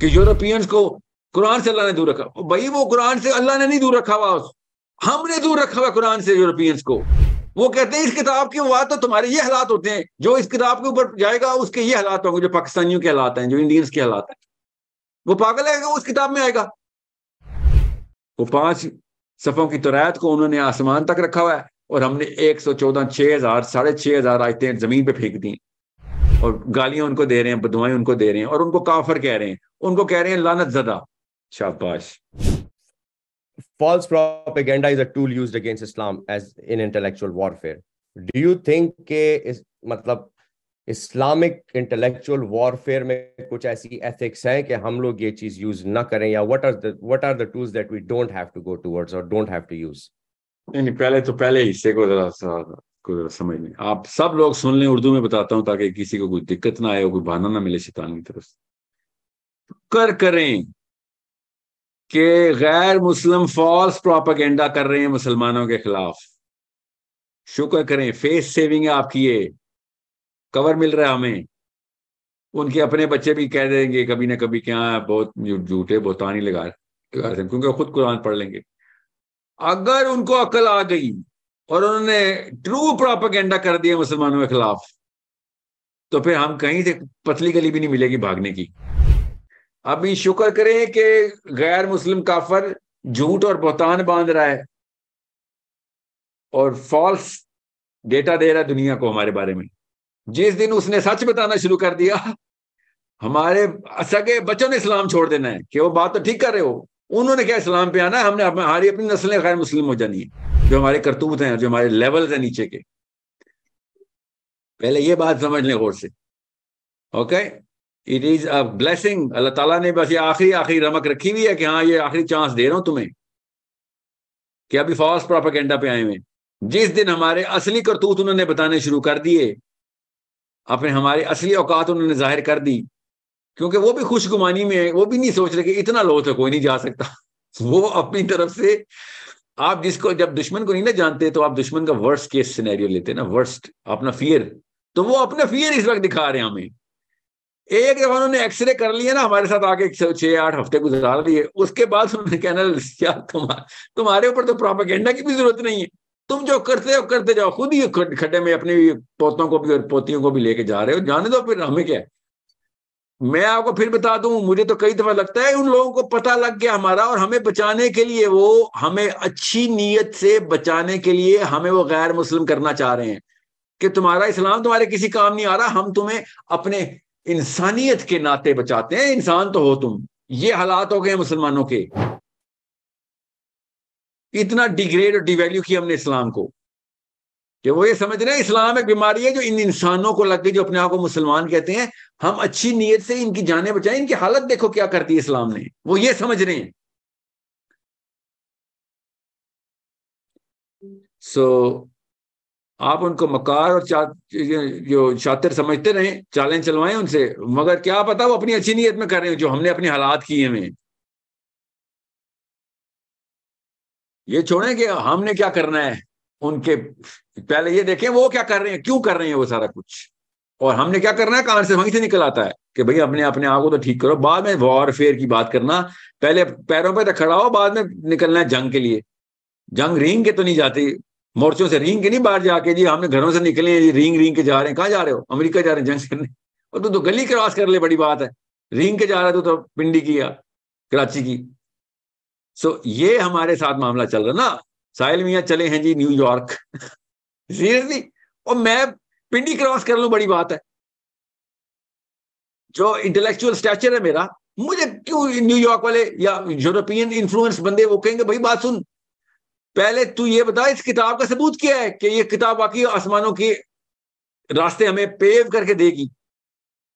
कि यूरोपियंस को कुरान से अल्लाह ने दूर रखा भाई वो कुरान से अल्लाह ने नहीं दूर रखा हुआ हमने दूर रखा हुआ कुरान से यूरोपियंस को वो कहते हैं इस किताब के हुआ तो तुम्हारे ये हालात होते हैं जो इस किताब के ऊपर जाएगा उसके ये हालात होंगे जो पाकिस्तानियों के हालात हैं जो इंडियंस के हालात हैं वो पागल है उस किताब में आएगा वो पांच सफों की तरायत तो को उन्होंने आसमान तक रखा हुआ है और हमने एक सौ चौदह छह हजार साढ़े छह हजार आयतें जमीन पे फेंक दी और गालियां उनको दे रहे हैं बदवाएं उनको दे रहे हैं और उनको काफर कह रहे हैं उनको कह रहे हैं लानत जदा शाबाश false propaganda is a tool used against Islam as in intellectual warfare do you think के इस मतलब इस्लामिक इंटेलेक्चुअल वॉरफेयर में कुछ ऐसी एथिक्स हैं कि हम लोग ये चीज यूज ना करें या what are the what are the tools that we don't have to go towards और डोंट हैव टू यूज नहीं पहले तो पहले हिस्से को जरा को जरा समझ में आप सब लोग सुन लें उर्दू में बताता हूं ताकि किसी को कोई दिक्कत ना आए कोई बहाना ना मिले शैतान की तरफ कर करें कि गैर मुस्लिम फॉल्स प्रोपागेंडा कर रहे हैं मुसलमानों के खिलाफ शुक्र करें फेस सेविंग है आपकी ये कवर मिल रहा है हमें उनके अपने बच्चे भी कह देंगे कभी ना कभी क्या है हाँ, बहुत झूठे बहुतानी लगा लगा क्योंकि खुद कुरान पढ़ लेंगे अगर उनको अकल आ गई और उन्होंने ट्रू प्रोपागेंडा कर दिया मुसलमानों के खिलाफ तो फिर हम कहीं से पतली गली भी नहीं मिलेगी भागने की अभी शुक्र करें कि गैर मुस्लिम काफर झूठ और बहतान बांध रहा है और फॉल्स डेटा दे रहा है दुनिया को हमारे बारे में जिस दिन उसने सच बताना शुरू कर दिया हमारे सगे बच्चों ने इस्लाम छोड़ देना है कि वो बात तो ठीक कर रहे हो उन्होंने क्या इस्लाम पे आना है हमने हमारी अपनी नस्लें गैर मुस्लिम हो जानी है जो हमारे करतूत हैं जो हमारे लेवल हैं नीचे के पहले ये बात समझ लें गौर से okay it is a blessing Allah ताला ने बस ये आखिरी आखिरी रमक रखी हुई है कि हाँ ये आखिरी चांस दे रहा हूं तुम्हें कि अभी फॉल्स प्रोपेगेंडा पे आए हुए जिस दिन हमारे असली करतूत उन्होंने बताने शुरू कर दिए अपने हमारे असली औकात उन्होंने जाहिर कर दी क्योंकि वो भी खुशगुमानी में है वो भी नहीं सोच रहे कि इतना लो तो कोई नहीं जा सकता वो अपनी तरफ से आप जिसको जब दुश्मन को नहीं ना जानते तो आप दुश्मन का वर्स्ट केस सिनेरियो लेते ना वर्स्ट अपना फियर तो वो अपना फियर इस वक्त दिखा रहे हैं हमें एक दफा उन्होंने एक्सरे कर लिया ना हमारे साथ आके छह आठ हफ्ते गुजार लिए उसके बाद उन्होंने कहना यार तुम्हारे ऊपर तो प्रोपागेंडा की भी जरूरत नहीं है तुम जो करते हो करते जाओ खुद ही खड्डे में अपने पोतों को भी और पोतियों को भी लेके जा रहे हो जाने दो फिर हमें क्या है मैं आपको फिर बता दूं मुझे तो कई दफा लगता है उन लोगों को पता लग गया हमारा और हमें बचाने के लिए वो हमें अच्छी नीयत से बचाने के लिए हमें वो गैर मुस्लिम करना चाह रहे हैं कि तुम्हारा इस्लाम तुम्हारे किसी काम नहीं आ रहा हम तुम्हें अपने इंसानियत के नाते बचाते हैं इंसान तो हो तुम ये हालात हो गए मुसलमानों के इतना डिग्रेड और डिवैल्यू किया हमने इस्लाम को कि वो ये समझ रहे हैं इस्लाम एक बीमारी है जो इन इंसानों को लग गई जो अपने आप को मुसलमान कहते हैं हम अच्छी नीयत से इनकी जाने बचाए इनकी हालत देखो क्या करती है इस्लाम ने वो ये समझ रहे हैं सो so, आप उनको मकार और चा, जो शातिर समझते रहे चालें चलवाएं उनसे मगर क्या पता वो अपनी अच्छी नीयत में कर रहे हैं जो हमने अपने हालात किए हुए ये छोड़ें कि हमने क्या करना है उनके पहले ये देखें वो क्या कर रहे हैं क्यों कर रहे हैं वो सारा कुछ और हमने क्या करना है कान से वहीं से निकल आता है कि भाई अपने अपने आप को तो ठीक करो बाद में वॉरफेयर की बात करना पहले पैरों पर तो खड़ा हो बाद में निकलना है जंग के लिए जंग रिंग के तो नहीं जाती मोर्चों से रिंग के नहीं बाहर जाके जी हमने घरों से निकले हैं जी रिंग रिंग के जा रहे हैं कहाँ जा रहे हो अमेरिका जा रहे हैं जंग करने और तू तो गली क्रॉस कर ले बड़ी बात है रिंग के जा रहा है तो पिंडी की या कराची की सो ये हमारे साथ मामला चल रहा ना साहिल मियाँ चले हैं जी न्यूयॉर्क सीरियसली और मैं पिंडी क्रॉस कर लू बड़ी बात है जो इंटेलेक्चुअल स्टैचर है मेरा मुझे क्यों न्यूयॉर्क वाले या यूरोपियन इन्फ्लुएंस बंदे वो कहेंगे भाई बात सुन पहले तू ये बता इस किताब का सबूत क्या है कि ये किताब बाकी आसमानों के रास्ते हमें पेव करके देगी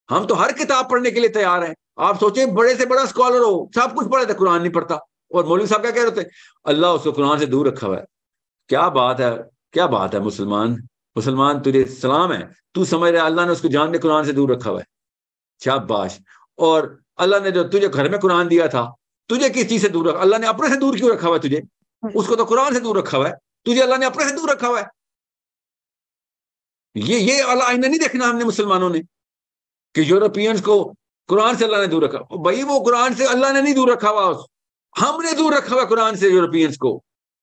हम तो हर किताब पढ़ने के लिए तैयार हैं आप सोचें बड़े से बड़ा स्कॉलर हो सब कुछ पढ़े थे कुरान नहीं पढ़ता और मौलवी साहब क्या कह रहे थे अल्लाह उसको कुरान से दूर रखा हुआ है क्या बात है क्या बात है मुसलमान मुसलमान तुझे सलाम है तू समझ रहा है अल्लाह ने उसको जान ने कुरान से दूर रखा हुआ है शाबाश और अल्लाह ने जो तुझे घर में कुरान दिया था तुझे किस चीज से दूर रखा अल्लाह ने अपने से दूर क्यों रखा हुआ है तुझे उसको तो कुरान से दूर रखा हुआ है तुझे अल्लाह ने अपने से दूर रखा हुआ है ये ये अल्लाह आईना नहीं देखना हमने मुसलमानों ने कि यूरोपियंस को कुरान से अल्लाह ने दूर रखा भाई वो कुरान से अल्लाह ने नहीं दूर रखा हुआ हमने दूर रखा हुआ कुरान से यूरोपियंस को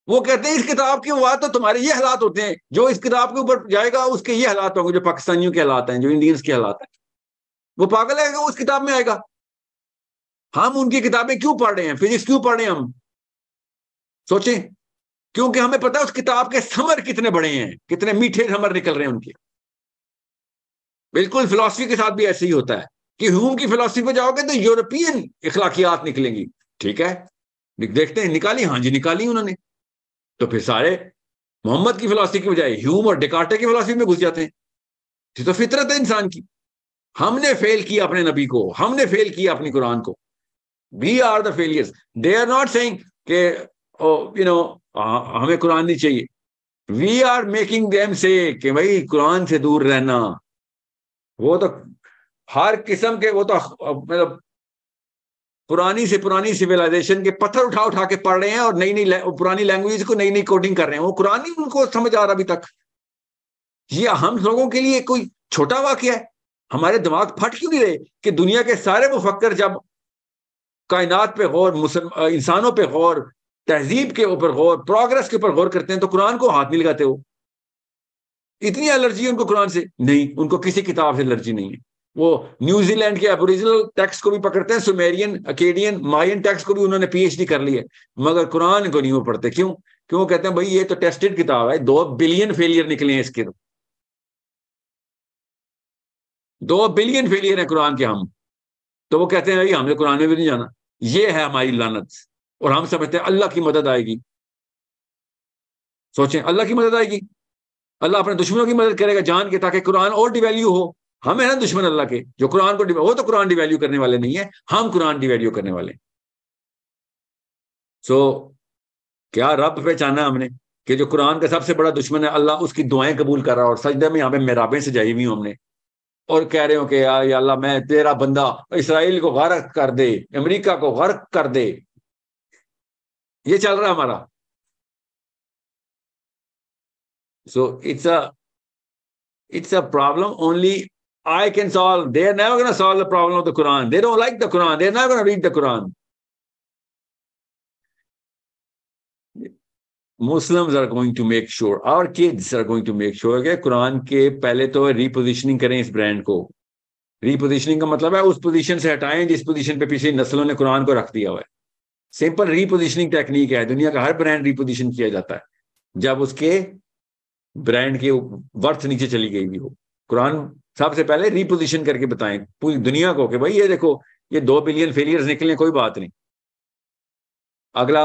वो कहते हैं इस किताब के बाद तो तुम्हारे ये हालात होते हैं जो इस किताब के ऊपर जाएगा उसके ये हालात होंगे जो पाकिस्तानियों के हालात हैं जो इंडियंस के हालात हैं वो पागल है उस किताब में आएगा हम उनकी किताबें क्यों पढ़ रहे हैं फिजिक्स क्यों पढ़ रहे हैं हम सोचें क्योंकि हमें पता है उस किताब के समर कितने बड़े हैं कितने मीठे समर निकल रहे हैं उनके बिल्कुल फिलोसफी के साथ भी ऐसे ही होता है कि ह्यूम की फिलोसफी पर जाओगे तो यूरोपियन इखलाकियात निकलेंगी ठीक है देखते हैं निकाली हाँ जी निकाली उन्होंने तो फिर सारे मोहम्मद की फिलासफी की बजाय ह्यूम और डिकार्टे की फिलासफी में घुस जाते हैं ये तो फितरत है इंसान की हमने फेल किया अपने नबी को हमने फेल किया अपनी कुरान को we are the failures they are not saying कि यू नो हमें कुरान नहीं चाहिए वी आर मेकिंग देम से कि भाई कुरान से दूर रहना वो तो हर किस्म के वो तो मतलब पुरानी से पुरानी सिविलाइजेशन के पत्थर उठा उठा के पढ़ रहे हैं और नई नई पुरानी लैंग्वेज को नई नई कोडिंग कर रहे हैं वो कुरान ही उनको समझ आ रहा अभी तक ये हम लोगों के लिए कोई छोटा वाक्य है हमारे दिमाग फट क्यों नहीं रहे कि दुनिया के सारे मुफक्कर जब कायनात पे गौर इंसानों पे गौर तहजीब के ऊपर गौर प्रोग्रेस के ऊपर गौर करते हैं तो कुरान को हाथ नहीं लगाते हो इतनी एलर्जी है उनको कुरान से नहीं उनको किसी किताब से एलर्जी नहीं है वो न्यूजीलैंड के ओरिजिनल टैक्स को भी पकड़ते हैं सुमेरियन अकेडियन मायन टैक्स को भी उन्होंने पीएचडी कर ली है मगर कुरान को नहीं वो पढ़ते क्यों क्यों कहते हैं भाई ये तो टेस्टेड किताब है दो बिलियन फेलियर निकले हैं इसके तो दो बिलियन फेलियर है कुरान के हम तो वो कहते हैं भाई हमें कुरान में भी नहीं जाना ये है हमारी लानत और हम समझते हैं अल्लाह की मदद आएगी सोचें अल्लाह की मदद आएगी अल्लाह अपने दुश्मनों की मदद करेगा जान के ताकि कुरान और डिवेल्यू हो हम है ना दुश्मन अल्लाह के जो कुरान को वो तो कुरान डिवैल्यू करने वाले नहीं है हम कुरान डिवैल्यू करने वाले सो so, क्या रब पहचाना हमने कि जो कुरान का सबसे बड़ा दुश्मन है अल्लाह उसकी दुआएं कबूल कर रहा है और सजदे में यहाँ पे से जाई हुई हमने और कह रहे हो कि यार या अल्लाह मैं तेरा बंदा इसराइल को गर्क कर दे अमेरिका को गर्क कर दे ये चल रहा हमारा so it's a it's a problem only I can solve. They're never going to solve the problem of the Quran. They don't like the Quran. They're not going to read the Quran. Muslims are going to make sure, our kids are going to make sure कि Quran ke pehle to repositioning karein is brand ko. Repositioning ka matlab hai us position se हटाएं jis position pe पिछली नस्लों ne Quran ko rakh diya hua hai. Simple repositioning technique hai. दुनिया ka har brand reposition kiya jata hai. Jab uske brand ke worth niche chali gayi bhi ho. Quran सबसे पहले reposition करके बताएं पूरी दुनिया को कि भाई ये देखो ये दो बिलियन फेलियर्स निकले कोई बात नहीं अगला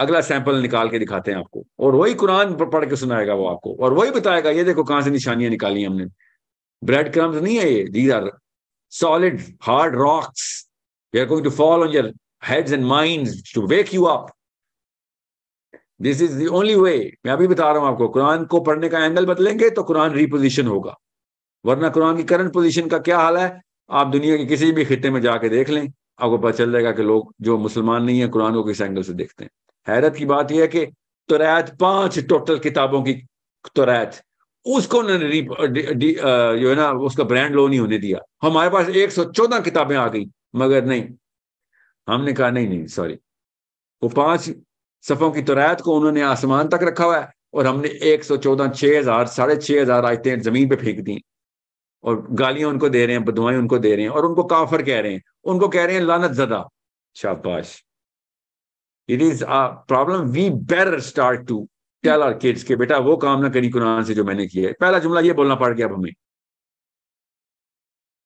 अगला सैंपल निकाल के दिखाते हैं आपको और वही कुरान पढ़ के सुनाएगा वो आपको और वही बताएगा ये देखो कहां से निशानियां निकाली हमने ब्रेड क्रम नहीं है ये these are solid hard rocks we are going to fall on your heads and mind to wake you up this is the only way मैं अभी बता रहा हूं आपको कुरान को पढ़ने का एंगल बदलेंगे तो कुरान रिपोजिशन होगा वरना कुरान की करंट पोजीशन का क्या हाल है आप दुनिया के किसी भी खिते में जाके देख लें आपको पता चल जाएगा कि लोग जो मुसलमान नहीं है कुरान को किस एंगल से देखते हैं हैरत की बात यह है कि तुरैत पांच टोटल किताबों की तुरैत उसको उन्होंने जो है ना उसका ब्रांड लो नहीं होने दिया हमारे पास 114 किताबें आ गई मगर नहीं हमने कहा नहीं नहीं सॉरी वो पांच सफ़ों की तुरैत को उन्होंने आसमान तक रखा हुआ है और हमने 114 हजार साढ़े छः हजार आयतें ज़मीन पे फेंक दी और गालियां उनको दे रहे हैं बदवाएं उनको दे रहे हैं और उनको काफर कह रहे हैं उनको कह रहे हैं लानत जदा शाबाश it is a problem we better start to tell our kids के बेटा वो काम ना करी कुरान से जो मैंने किया है पहला जुमला ये बोलना पड़ गया अब हमें